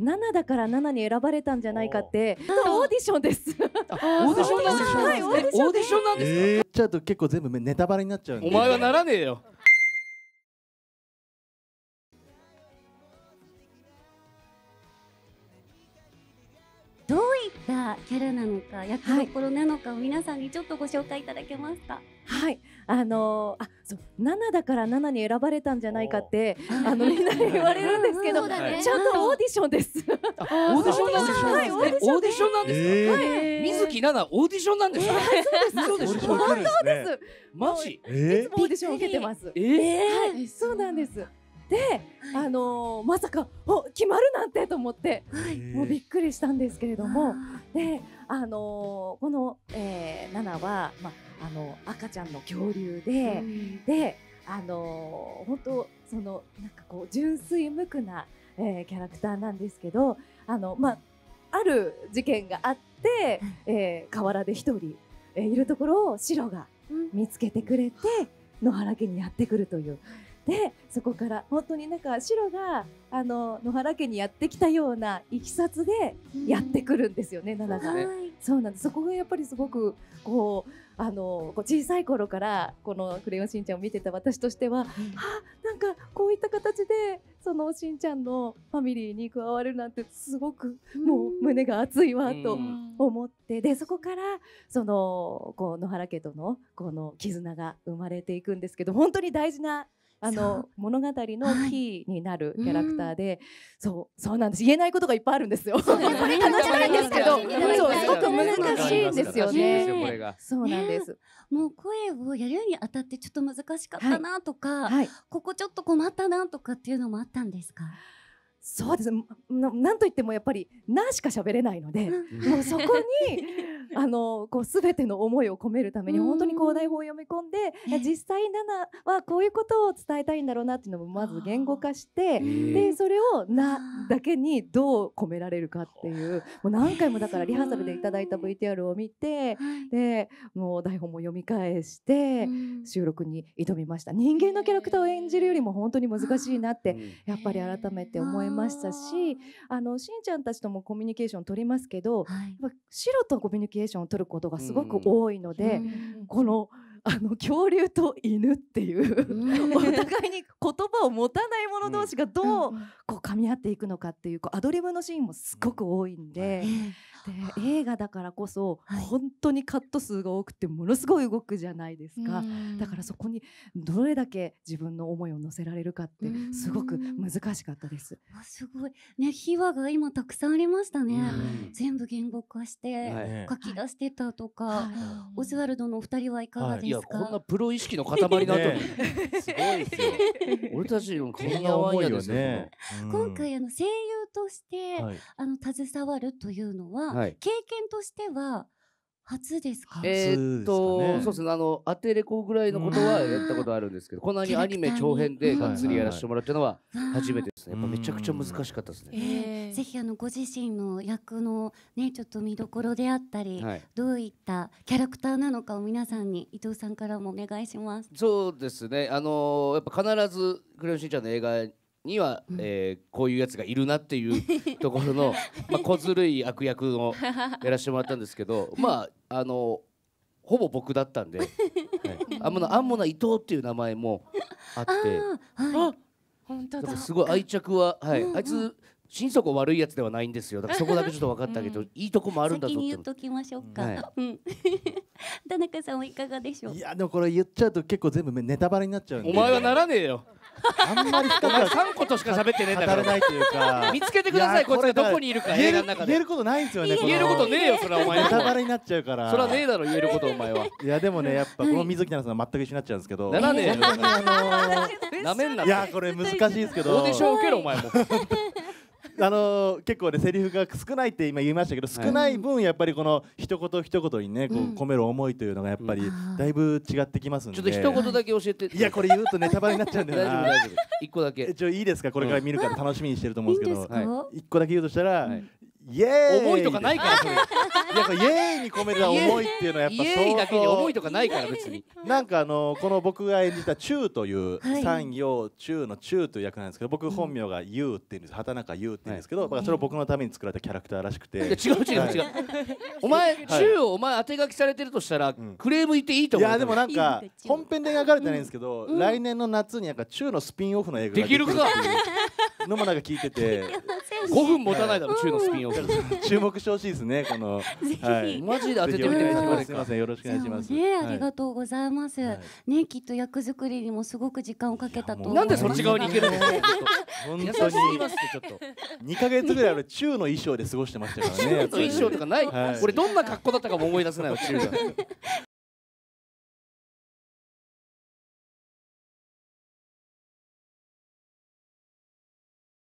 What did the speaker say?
7だから7に選ばれたんじゃないかってオーディションですオーディションなんですか、はい、オーディションなんですか、えー、ちゃうと結構全部ネタバレになっちゃうお前はならねえよったキャラなのか役どころなのかを皆さんにちょっとご紹介いただけますか。はい、あのー、あそう7だから7に選ばれたんじゃないかってあのみんなに言われるんですけど、ね、ちゃんとオーディションです。オーディションなんですか。はい、オーディションなんですか。はい、水木奈々オーディションなんですか。そうです。本当です。マジ？いつもオーディション受けてます。ええ、そうなんです。で、あのー、まさか、お、決まるなんてと思って、はい、もうびっくりしたんですけれどもであのー、この、えー、は、まあの赤ちゃんの恐竜で、であのー、本当そのなんかこう純粋無垢な、えー、キャラクターなんですけどあの、まあ、ある事件があって、えー、河原で1人、えー、いるところを白が見つけてくれて、野原家にやってくるというでそこから本当になんか白があの野原家にやってきたようないきさつでやってくるんですよね、奈々が、そうなんですそこがやっぱりすごくこうあの小さい頃からこの「クレヨンしんちゃん」を見てた私としては、うん、あなんかこういった形でそのしんちゃんのファミリーに加わるなんてすごくもう胸が熱いわと思ってでそこからそのこう野原家とのこの絆が生まれていくんですけど本当に大事なあの物語のキーになるキャラクターで、はい、そうそうなんです言えないことがいっぱいあるんですよ。これ話したいんですけど、難しいんですよね。そうなんです。もう声をやるにあたってちょっと難しかったなとか、ここちょっと困ったなとかっていうのもあったんですか。そうですなんといってもやっぱり「な」しか喋れないのでもうそこに あのこう全ての思いを込めるために本当にこう台本を読み込んで実際「な」はこういうことを伝えたいんだろうなっていうのもまず言語化してでそれを「な」だけにどう込められるかっていうもう何回もだからリハーサルでいただいた VTR を見てでもう台本も読み返して収録に挑みました人間のキャラクターを演じるよりも本当に難しいなってやっぱり改めて思いましたしあのしんちゃんたちともコミュニケーション取りますけど、はい、やっぱ白とコミュニケーションを取ることがすごく多いので、この。あの恐竜と犬っていうお互いに言葉を持たない者同士がどうこう噛み合っていくのかっていうこうアドリブのシーンもすごく多いんで、っ映画だからこそ、はい、本当にカット数が多くてものすごい動くじゃないですかだからそこにどれだけ自分の思いを乗せられるかってすごく難しかったですあすごいね秘話が今たくさんありましたね全部言語化して書き出してたとか、はい、オズワルドのお二人はいかがですか、はい、こんなプロ意識の塊なね、すごいですよ 俺たちのこんな思いはね、うん、今回あの声優として、はい、あの携わるというのは、はい、経験としては初ですかえー、っと、そうですねあのアテレコぐらいのことはやったことあるんですけど、うん、こんなにアニメ長編でがっつりやらせてもらったのは初めてですね、やっぱめちゃくちゃ難しかったですね、ぜひあのご自身の役のねちょっと見どころであったり、はい、どういったキャラクターなのかを皆さんに伊藤さんからもお願いしますそうですねあのー、やっぱ必ず「クレヨンしんちゃん」の映画には、うん、えー、こういうやつがいるなっていう ところのまあ、小ずるい悪役をやらせてもらったんですけどまああのほぼ僕だったんで、はい、アンモナアンモナ伊藤っていう名前もあってあ、はい、本当だすごい愛着は、はい、うんうん、あいつ心底悪いやつではないんですよだからそこだけちょっと分かったけど、うん、いいとこもあるんだぞ先に言っときましょうか、はい、田中さんはいかがでしょういやでもこれ言っちゃうと結構全部ネタバレになっちゃうお前はならねえよあんまり深く3 個としか喋ってねえんだからないというか見つけてくださいこっちがどこにいるか映画の言えることないんですよね言えることねえよそれはお前ネタバレになっちゃうからそれはねえだろ言えることお前はいやでもねやっぱこの水木奈々さん全く一緒になっちゃうんですけどならねえよなめんないやこれ難しいですけどオーディション受けろお前もあの結構ねセリフが少ないって今言いましたけど少ない分やっぱりこの一言一言にねこう込める思いというのがやっぱりだいぶ違ってきますんで、ちょっと一言だけ教えていやこれ言うとネタバレになっちゃうんで大丈夫大丈夫一個だけちょいいですかこれから見るから楽しみにしてると思うんですけど一、はい、個だけ言うとしたら、はい、イエーイ思いとかないからそれ やっぱイエーイに込めた思いっていうのはやっぱイエーイだけに思いとかないから別になんかあのこの僕が演じた中という三陽中の中という役なんですけど僕本名が優っていうんです畑中優っていうんですけど、それを僕のために作られたキャラクターらしくて違う違う違うお前中をお前当て書きされてるとしたらクレーム言っていいと思ういやでもなんか本編で描かれてないんですけど来年の夏になんか中のスピンオフの映画ができるかのもなんか聞いてて五分持たないだろ、中のスピンオフ。注目してほしいですね、この。マジで当ててみてください。すみません、よろしくお願いします。ね、ありがとうございます。ね、きっと役作りにもすごく時間をかけたと。なんでそっち側に行けるの。本当に。ちょっと。二ヶ月ぐらいあ俺中の衣装で過ごしてましたからね。中の衣装とかない。これどんな格好だったかも思い出せない。わ中が。